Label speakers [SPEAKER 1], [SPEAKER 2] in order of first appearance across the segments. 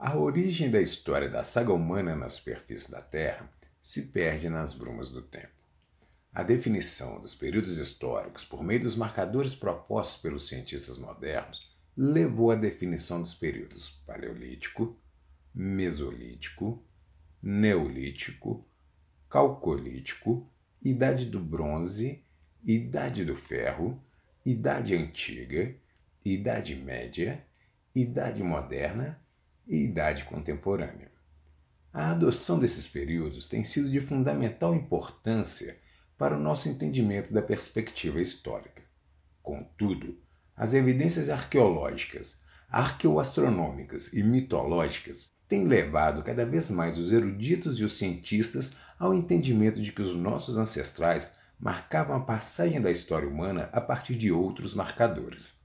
[SPEAKER 1] A origem da história da saga humana na superfície da Terra se perde nas brumas do tempo. A definição dos períodos históricos por meio dos marcadores propostos pelos cientistas modernos levou à definição dos períodos paleolítico, mesolítico, neolítico, calcolítico, idade do bronze, idade do ferro, idade antiga, idade média, idade moderna e idade contemporânea. A adoção desses períodos tem sido de fundamental importância para o nosso entendimento da perspectiva histórica. Contudo, as evidências arqueológicas, arqueoastronômicas e mitológicas têm levado cada vez mais os eruditos e os cientistas ao entendimento de que os nossos ancestrais marcavam a passagem da história humana a partir de outros marcadores.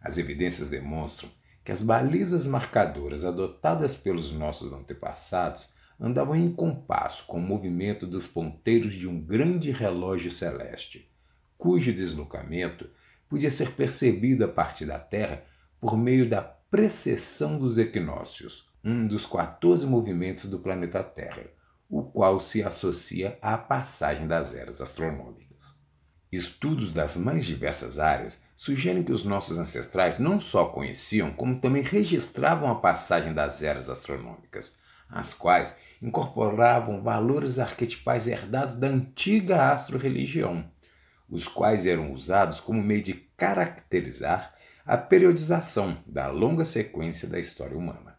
[SPEAKER 1] As evidências demonstram que as balizas marcadoras adotadas pelos nossos antepassados andavam em compasso com o movimento dos ponteiros de um grande relógio celeste, cujo deslocamento podia ser percebido a partir da Terra por meio da precessão dos equinócios, um dos 14 movimentos do planeta Terra, o qual se associa à passagem das eras astronômicas. Estudos das mais diversas áreas sugerem que os nossos ancestrais não só conheciam, como também registravam a passagem das eras astronômicas, as quais incorporavam valores arquetipais herdados da antiga astro-religião, os quais eram usados como meio de caracterizar a periodização da longa sequência da história humana.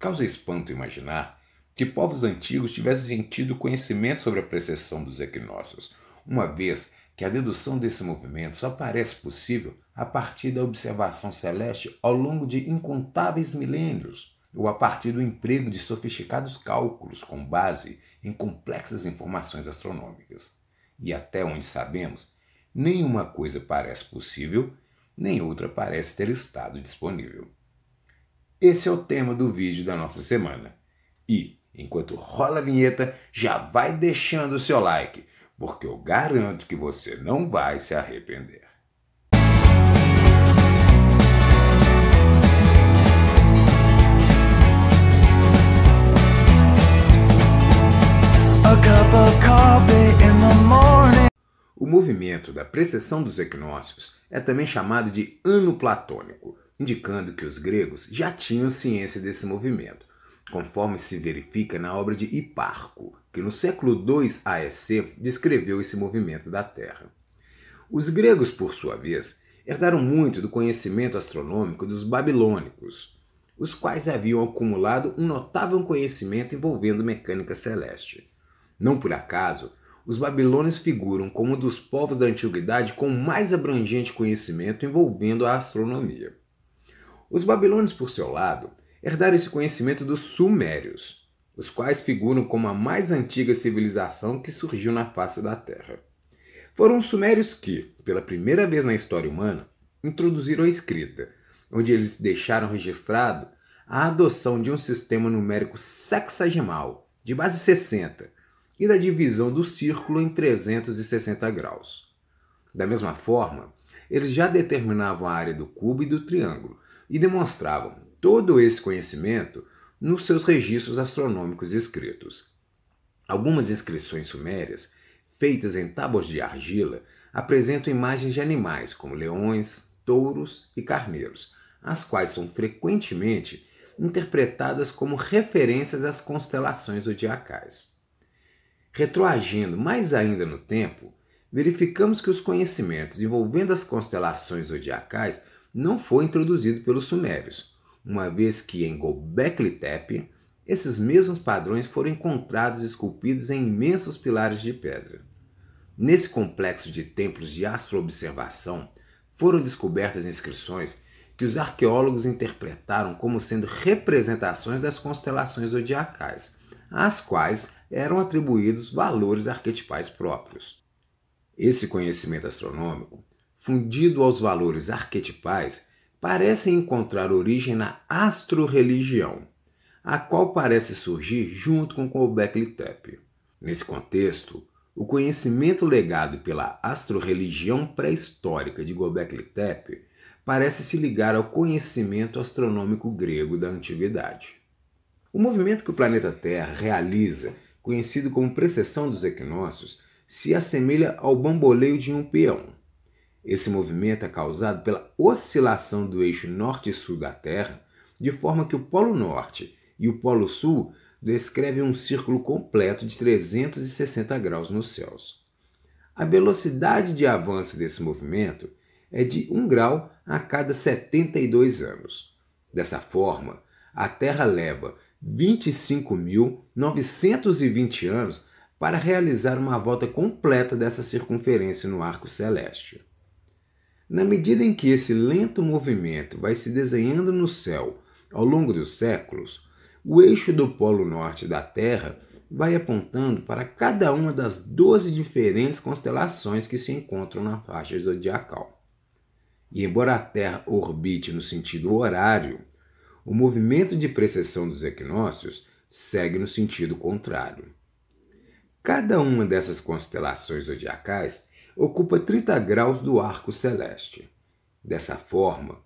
[SPEAKER 1] Causa espanto imaginar que povos antigos tivessem tido conhecimento sobre a precessão dos equinócios, uma vez que a dedução desse movimento só parece possível a partir da observação celeste ao longo de incontáveis milênios, ou a partir do emprego de sofisticados cálculos com base em complexas informações astronômicas. E até onde sabemos, nenhuma coisa parece possível, nem outra parece ter estado disponível. Esse é o tema do vídeo da nossa semana. E, enquanto rola a vinheta, já vai deixando o seu like porque eu garanto que você não vai se arrepender. O movimento da precessão dos equinócios é também chamado de ano platônico, indicando que os gregos já tinham ciência desse movimento, conforme se verifica na obra de Hiparco, que no século II AEC descreveu esse movimento da Terra. Os gregos, por sua vez, herdaram muito do conhecimento astronômico dos babilônicos, os quais haviam acumulado um notável conhecimento envolvendo mecânica celeste. Não por acaso, os babilônios figuram como um dos povos da antiguidade com mais abrangente conhecimento envolvendo a astronomia. Os babilônios, por seu lado, herdaram esse conhecimento dos sumérios, os quais figuram como a mais antiga civilização que surgiu na face da Terra. Foram os sumérios que, pela primeira vez na história humana, introduziram a escrita, onde eles deixaram registrado a adoção de um sistema numérico sexagemal, de base 60, e da divisão do círculo em 360 graus. Da mesma forma, eles já determinavam a área do cubo e do triângulo e demonstravam todo esse conhecimento nos seus registros astronômicos escritos. Algumas inscrições sumérias, feitas em tábuas de argila, apresentam imagens de animais como leões, touros e carneiros, as quais são frequentemente interpretadas como referências às constelações zodiacais. Retroagindo mais ainda no tempo, verificamos que os conhecimentos envolvendo as constelações zodiacais não foi introduzido pelos sumérios, uma vez que em Göbekli Tepe esses mesmos padrões foram encontrados esculpidos em imensos pilares de pedra. Nesse complexo de templos de astroobservação foram descobertas inscrições que os arqueólogos interpretaram como sendo representações das constelações zodiacais, às quais eram atribuídos valores arquetipais próprios. Esse conhecimento astronômico, fundido aos valores arquetipais, parecem encontrar origem na astroreligião, a qual parece surgir junto com Gobekli Tepe. Nesse contexto, o conhecimento legado pela astroreligião pré-histórica de Gobekli Tepe parece se ligar ao conhecimento astronômico grego da antiguidade. O movimento que o planeta Terra realiza, conhecido como precessão dos equinócios, se assemelha ao bamboleio de um peão. Esse movimento é causado pela oscilação do eixo norte sul da Terra, de forma que o Polo Norte e o Polo Sul descrevem um círculo completo de 360 graus nos céus. A velocidade de avanço desse movimento é de 1 grau a cada 72 anos. Dessa forma, a Terra leva 25.920 anos para realizar uma volta completa dessa circunferência no arco celeste. Na medida em que esse lento movimento vai se desenhando no céu ao longo dos séculos, o eixo do polo norte da Terra vai apontando para cada uma das 12 diferentes constelações que se encontram na faixa zodiacal. E embora a Terra orbite no sentido horário, o movimento de precessão dos equinócios segue no sentido contrário. Cada uma dessas constelações zodiacais ocupa 30 graus do arco celeste. Dessa forma,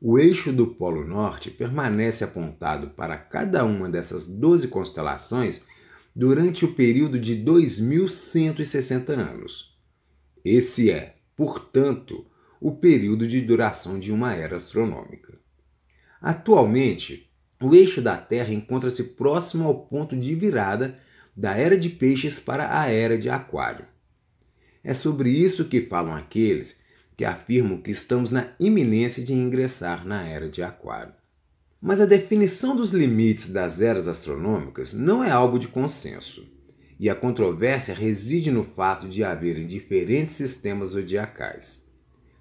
[SPEAKER 1] o eixo do Polo Norte permanece apontado para cada uma dessas 12 constelações durante o período de 2160 anos. Esse é, portanto, o período de duração de uma era astronômica. Atualmente, o eixo da Terra encontra-se próximo ao ponto de virada da era de peixes para a era de aquário. É sobre isso que falam aqueles que afirmam que estamos na iminência de ingressar na era de Aquário. Mas a definição dos limites das eras astronômicas não é algo de consenso, e a controvérsia reside no fato de haverem diferentes sistemas zodiacais.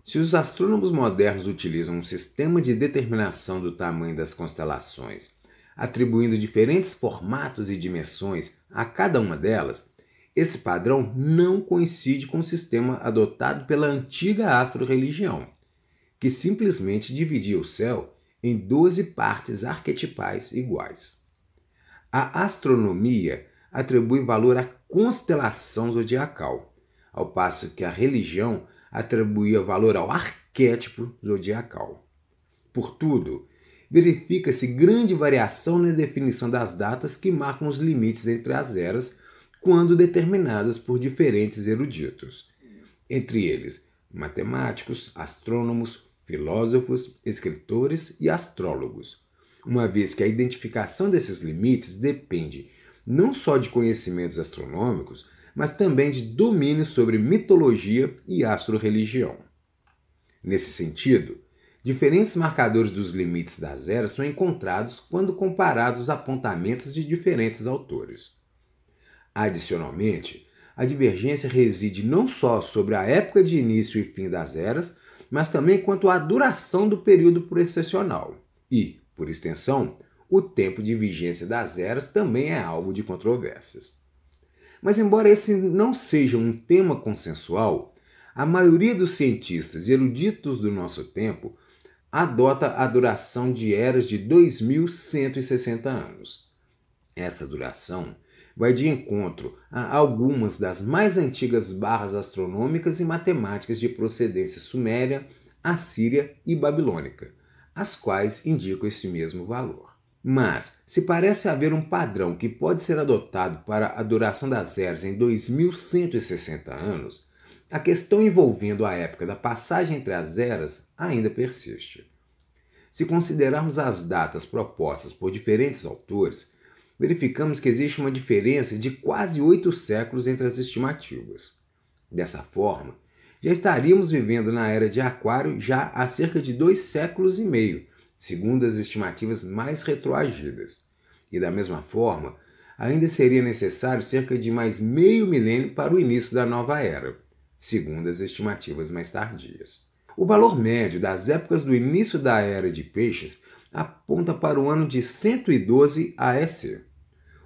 [SPEAKER 1] Se os astrônomos modernos utilizam um sistema de determinação do tamanho das constelações, atribuindo diferentes formatos e dimensões a cada uma delas, esse padrão não coincide com o sistema adotado pela antiga astro-religião, que simplesmente dividia o céu em 12 partes arquetipais iguais. A astronomia atribui valor à constelação zodiacal, ao passo que a religião atribuía valor ao arquétipo zodiacal. Por tudo, verifica-se grande variação na definição das datas que marcam os limites entre as eras quando determinadas por diferentes eruditos, entre eles matemáticos, astrônomos, filósofos, escritores e astrólogos, uma vez que a identificação desses limites depende não só de conhecimentos astronômicos, mas também de domínio sobre mitologia e astroreligião. Nesse sentido, diferentes marcadores dos limites das eras são encontrados quando comparados apontamentos de diferentes autores. Adicionalmente, a divergência reside não só sobre a época de início e fim das eras, mas também quanto à duração do período precessional. E, por extensão, o tempo de vigência das eras também é alvo de controvérsias. Mas, embora esse não seja um tema consensual, a maioria dos cientistas e eruditos do nosso tempo adota a duração de eras de 2160 anos. Essa duração vai de encontro a algumas das mais antigas barras astronômicas e matemáticas de procedência suméria, assíria e babilônica, as quais indicam esse mesmo valor. Mas, se parece haver um padrão que pode ser adotado para a duração das eras em 2160 anos, a questão envolvendo a época da passagem entre as eras ainda persiste. Se considerarmos as datas propostas por diferentes autores, verificamos que existe uma diferença de quase oito séculos entre as estimativas. Dessa forma, já estaríamos vivendo na era de Aquário já há cerca de dois séculos e meio, segundo as estimativas mais retroagidas. E da mesma forma, ainda seria necessário cerca de mais meio milênio para o início da nova era, segundo as estimativas mais tardias. O valor médio das épocas do início da era de peixes aponta para o ano de 112 a.C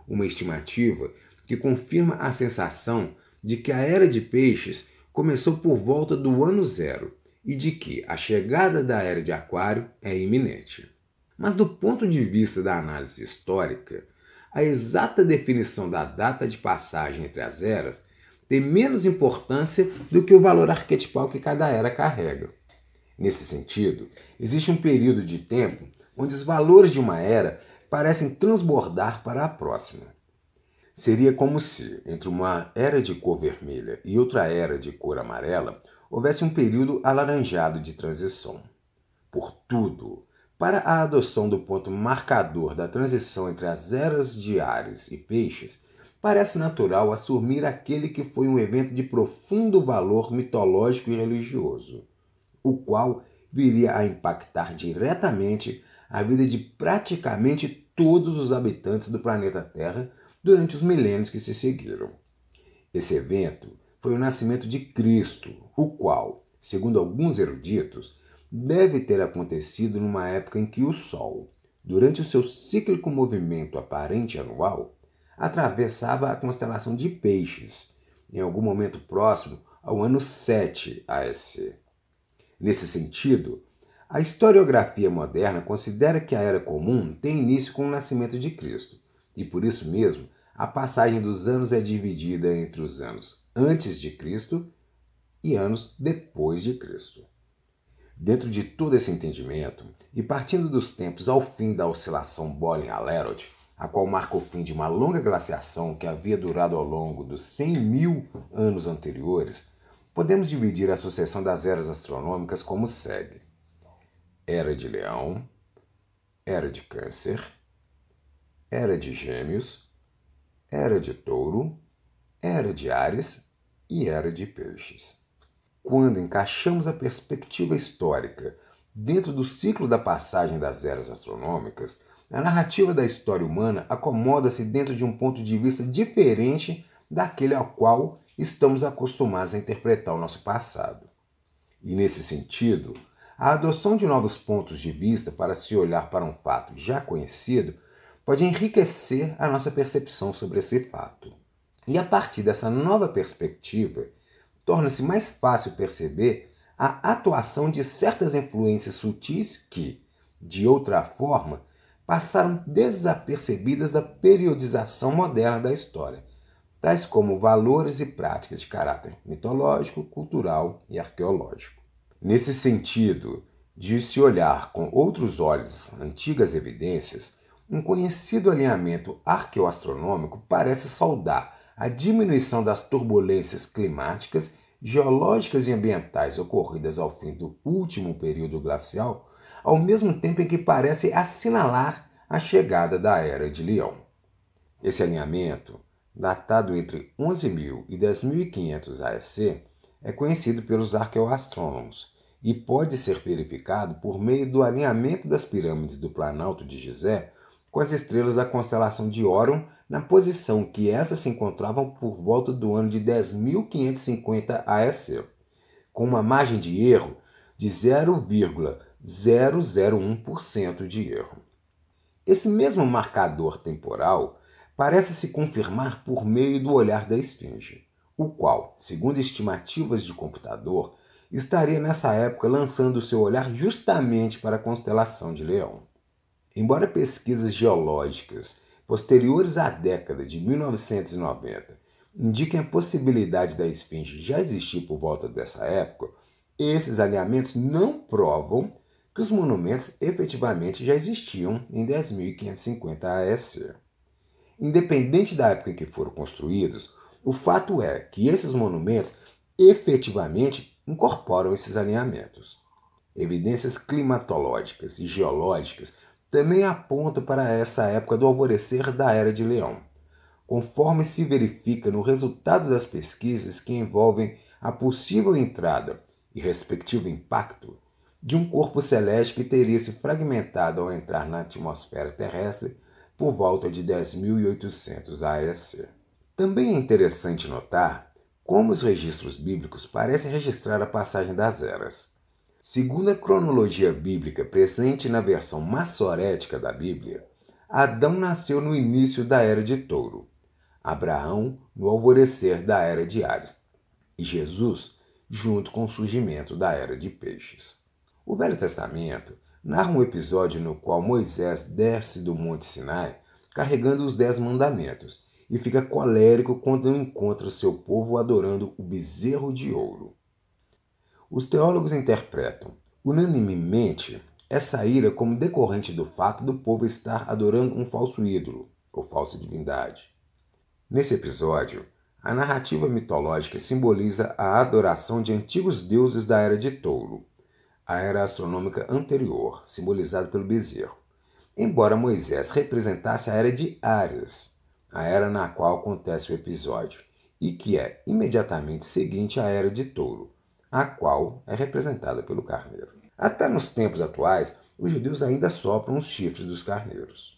[SPEAKER 1] uma estimativa que confirma a sensação de que a era de peixes começou por volta do ano zero e de que a chegada da era de Aquário é iminente. Mas, do ponto de vista da análise histórica, a exata definição da data de passagem entre as eras tem menos importância do que o valor arquetipal que cada era carrega. Nesse sentido, existe um período de tempo onde os valores de uma era parecem transbordar para a próxima. Seria como se, entre uma era de cor vermelha e outra era de cor amarela, houvesse um período alaranjado de transição. Por tudo, para a adoção do ponto marcador da transição entre as eras de Ares e Peixes, parece natural assumir aquele que foi um evento de profundo valor mitológico e religioso, o qual viria a impactar diretamente a vida de praticamente todos os habitantes do planeta Terra durante os milênios que se seguiram. Esse evento foi o nascimento de Cristo, o qual, segundo alguns eruditos, deve ter acontecido numa época em que o Sol, durante o seu cíclico movimento aparente anual, atravessava a constelação de Peixes, em algum momento próximo ao ano 7 ASC. Nesse sentido, a historiografia moderna considera que a Era Comum tem início com o nascimento de Cristo, e por isso mesmo a passagem dos anos é dividida entre os anos antes de Cristo e anos depois de Cristo. Dentro de todo esse entendimento, e partindo dos tempos ao fim da oscilação Bollin-Alerod, a qual marca o fim de uma longa glaciação que havia durado ao longo dos 100 mil anos anteriores, podemos dividir a sucessão das eras astronômicas como segue era de leão, era de câncer, era de gêmeos, era de touro, era de ares e era de peixes. Quando encaixamos a perspectiva histórica dentro do ciclo da passagem das eras astronômicas, a narrativa da história humana acomoda-se dentro de um ponto de vista diferente daquele ao qual estamos acostumados a interpretar o nosso passado. E nesse sentido, a adoção de novos pontos de vista para se olhar para um fato já conhecido pode enriquecer a nossa percepção sobre esse fato. E a partir dessa nova perspectiva, torna-se mais fácil perceber a atuação de certas influências sutis que, de outra forma, passaram desapercebidas da periodização moderna da história, tais como valores e práticas de caráter mitológico, cultural e arqueológico. Nesse sentido, de se olhar com outros olhos as antigas evidências, um conhecido alinhamento arqueoastronômico parece saudar a diminuição das turbulências climáticas, geológicas e ambientais ocorridas ao fim do último período glacial, ao mesmo tempo em que parece assinalar a chegada da Era de Leão. Esse alinhamento, datado entre 11.000 e 10.500 AEC, é conhecido pelos arqueoastrônomos e pode ser verificado por meio do alinhamento das pirâmides do Planalto de Gizé com as estrelas da constelação de Orion na posição que essas se encontravam por volta do ano de 10.550 AEC, com uma margem de erro de 0,001% de erro. Esse mesmo marcador temporal parece se confirmar por meio do olhar da esfinge, o qual, segundo estimativas de computador, estaria nessa época lançando seu olhar justamente para a constelação de Leão. Embora pesquisas geológicas posteriores à década de 1990 indiquem a possibilidade da esfinge já existir por volta dessa época, esses alinhamentos não provam que os monumentos efetivamente já existiam em 10.550 AS. Independente da época em que foram construídos, o fato é que esses monumentos efetivamente incorporam esses alinhamentos. Evidências climatológicas e geológicas também apontam para essa época do alvorecer da Era de Leão, conforme se verifica no resultado das pesquisas que envolvem a possível entrada e respectivo impacto de um corpo celeste que teria se fragmentado ao entrar na atmosfera terrestre por volta de 10.800 AS. Também é interessante notar como os registros bíblicos parecem registrar a passagem das eras. Segundo a cronologia bíblica presente na versão maçorética da Bíblia, Adão nasceu no início da era de Touro, Abraão no alvorecer da era de Ares e Jesus junto com o surgimento da era de Peixes. O Velho Testamento narra um episódio no qual Moisés desce do Monte Sinai carregando os Dez Mandamentos e fica colérico quando encontra seu povo adorando o bezerro de ouro. Os teólogos interpretam unanimemente essa ira como decorrente do fato do povo estar adorando um falso ídolo ou falsa divindade. Nesse episódio, a narrativa mitológica simboliza a adoração de antigos deuses da era de Touro, a era astronômica anterior, simbolizada pelo bezerro, embora Moisés representasse a era de Ares, a era na qual acontece o episódio, e que é imediatamente seguinte à era de touro, a qual é representada pelo carneiro. Até nos tempos atuais, os judeus ainda sopram os chifres dos carneiros.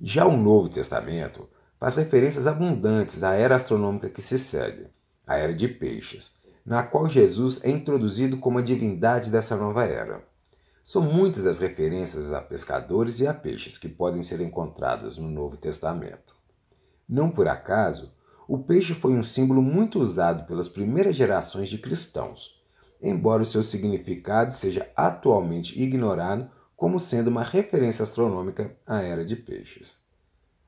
[SPEAKER 1] Já o Novo Testamento faz referências abundantes à era astronômica que se segue, a era de peixes, na qual Jesus é introduzido como a divindade dessa nova era. São muitas as referências a pescadores e a peixes que podem ser encontradas no Novo Testamento. Não por acaso, o peixe foi um símbolo muito usado pelas primeiras gerações de cristãos, embora o seu significado seja atualmente ignorado como sendo uma referência astronômica à era de peixes.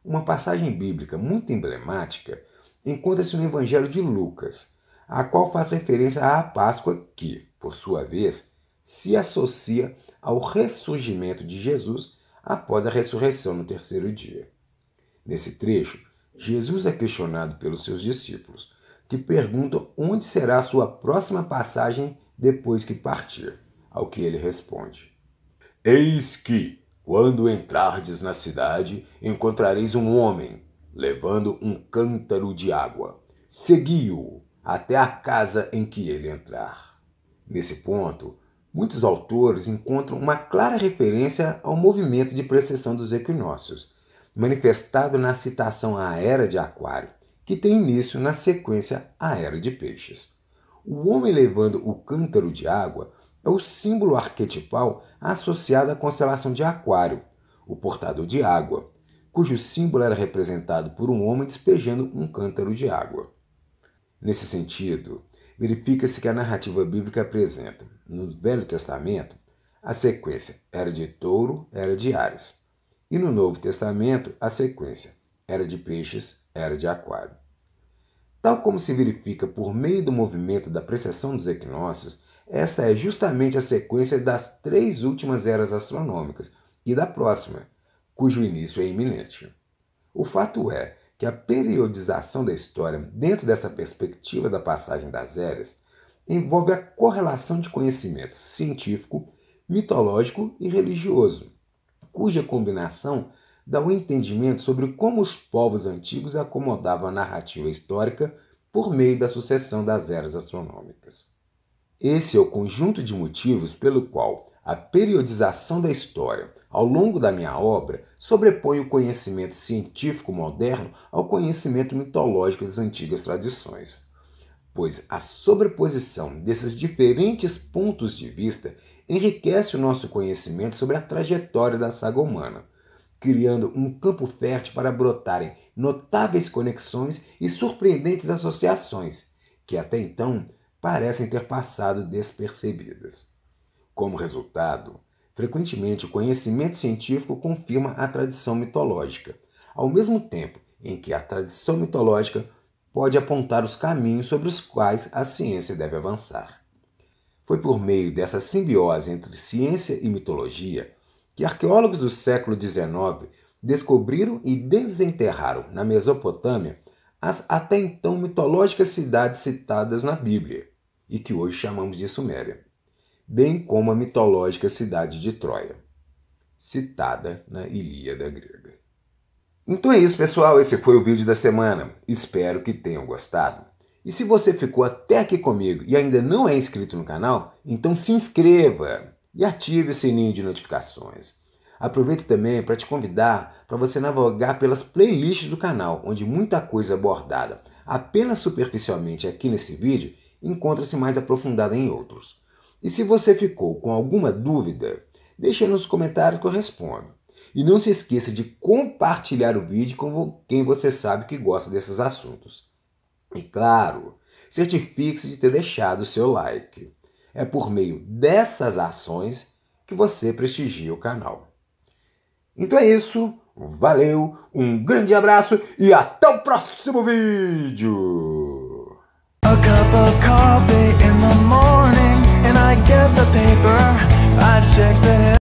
[SPEAKER 1] Uma passagem bíblica muito emblemática encontra-se no Evangelho de Lucas, a qual faz referência à Páscoa que, por sua vez, se associa ao ressurgimento de Jesus após a ressurreição no terceiro dia. Nesse trecho, Jesus é questionado pelos seus discípulos, que perguntam onde será a sua próxima passagem depois que partir, ao que ele responde: Eis que, quando entrardes na cidade, encontrareis um homem levando um cântaro de água. Segui-o até a casa em que ele entrar. Nesse ponto, muitos autores encontram uma clara referência ao movimento de precessão dos equinócios, manifestado na citação à Era de Aquário, que tem início na sequência à Era de Peixes. O homem levando o cântaro de água é o símbolo arquetipal associado à constelação de Aquário, o portador de água, cujo símbolo era representado por um homem despejando um cântaro de água. Nesse sentido, verifica-se que a narrativa bíblica apresenta, no Velho Testamento, a sequência era de touro, era de Ares. E no Novo Testamento, a sequência era de peixes, era de aquário. Tal como se verifica por meio do movimento da precessão dos equinócios, esta é justamente a sequência das três últimas eras astronômicas e da próxima, cujo início é iminente. O fato é que a periodização da história, dentro dessa perspectiva da passagem das eras, envolve a correlação de conhecimento científico, mitológico e religioso cuja combinação dá um entendimento sobre como os povos antigos acomodavam a narrativa histórica por meio da sucessão das eras astronômicas. Esse é o conjunto de motivos pelo qual a periodização da história ao longo da minha obra sobrepõe o conhecimento científico moderno ao conhecimento mitológico das antigas tradições, pois a sobreposição desses diferentes pontos de vista enriquece o nosso conhecimento sobre a trajetória da saga humana, criando um campo fértil para brotarem notáveis conexões e surpreendentes associações, que até então parecem ter passado despercebidas. Como resultado, frequentemente o conhecimento científico confirma a tradição mitológica, ao mesmo tempo em que a tradição mitológica pode apontar os caminhos sobre os quais a ciência deve avançar. Foi por meio dessa simbiose entre ciência e mitologia que arqueólogos do século XIX descobriram e desenterraram na Mesopotâmia as até então mitológicas cidades citadas na Bíblia, e que hoje chamamos de Suméria, bem como a mitológica cidade de Troia, citada na Ilíada grega. Então é isso, pessoal. Esse foi o vídeo da semana. Espero que tenham gostado. E se você ficou até aqui comigo e ainda não é inscrito no canal, então se inscreva e ative o sininho de notificações. Aproveito também para te convidar para você navegar pelas playlists do canal, onde muita coisa abordada apenas superficialmente aqui nesse vídeo encontra-se mais aprofundada em outros. E se você ficou com alguma dúvida, deixe nos comentários que eu respondo. E não se esqueça de compartilhar o vídeo com quem você sabe que gosta desses assuntos. E claro, certifique-se de ter deixado o seu like. É por meio dessas ações que você prestigia o canal. Então é isso, valeu, um grande abraço e até o próximo vídeo!